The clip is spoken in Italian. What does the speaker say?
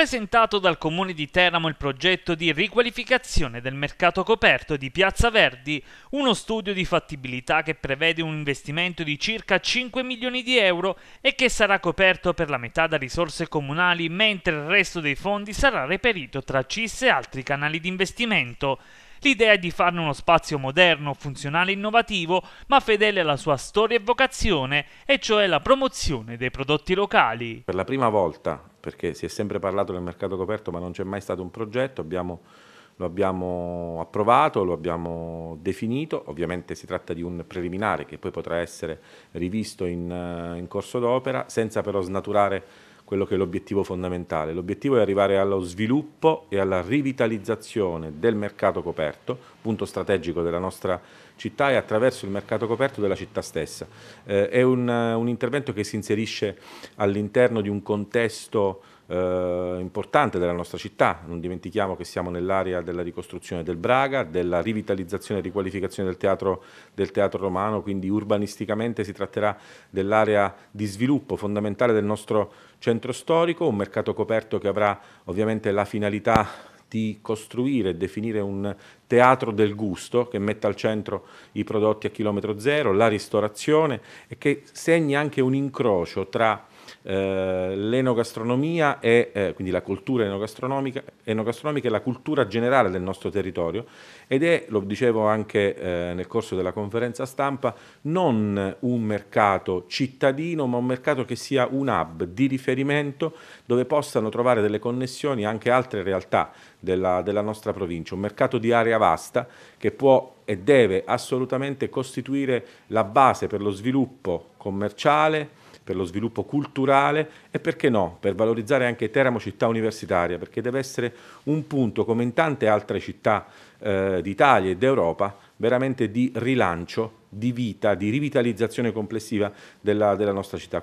presentato dal Comune di Teramo il progetto di riqualificazione del mercato coperto di Piazza Verdi, uno studio di fattibilità che prevede un investimento di circa 5 milioni di euro e che sarà coperto per la metà da risorse comunali, mentre il resto dei fondi sarà reperito tra CIS e altri canali di investimento. L'idea è di farne uno spazio moderno, funzionale e innovativo, ma fedele alla sua storia e vocazione, e cioè la promozione dei prodotti locali. Per la prima volta perché si è sempre parlato del mercato coperto ma non c'è mai stato un progetto, abbiamo, lo abbiamo approvato, lo abbiamo definito, ovviamente si tratta di un preliminare che poi potrà essere rivisto in, eh, in corso d'opera senza però snaturare quello che è l'obiettivo fondamentale. L'obiettivo è arrivare allo sviluppo e alla rivitalizzazione del mercato coperto, punto strategico della nostra città e attraverso il mercato coperto della città stessa. Eh, è un, un intervento che si inserisce all'interno di un contesto eh, importante della nostra città, non dimentichiamo che siamo nell'area della ricostruzione del Braga, della rivitalizzazione e riqualificazione del teatro, del teatro romano, quindi urbanisticamente si tratterà dell'area di sviluppo fondamentale del nostro centro storico, un mercato coperto che avrà ovviamente la finalità di costruire e definire un teatro del gusto che metta al centro i prodotti a chilometro zero, la ristorazione e che segni anche un incrocio tra eh, l'enogastronomia e eh, quindi la cultura enogastronomica, enogastronomica è la cultura generale del nostro territorio ed è, lo dicevo anche eh, nel corso della conferenza stampa, non un mercato cittadino ma un mercato che sia un hub di riferimento dove possano trovare delle connessioni anche altre realtà della, della nostra provincia, un mercato di area vasta che può e deve assolutamente costituire la base per lo sviluppo commerciale, per lo sviluppo culturale e perché no, per valorizzare anche Teramo città universitaria, perché deve essere un punto, come in tante altre città eh, d'Italia e d'Europa, veramente di rilancio, di vita, di rivitalizzazione complessiva della, della nostra città.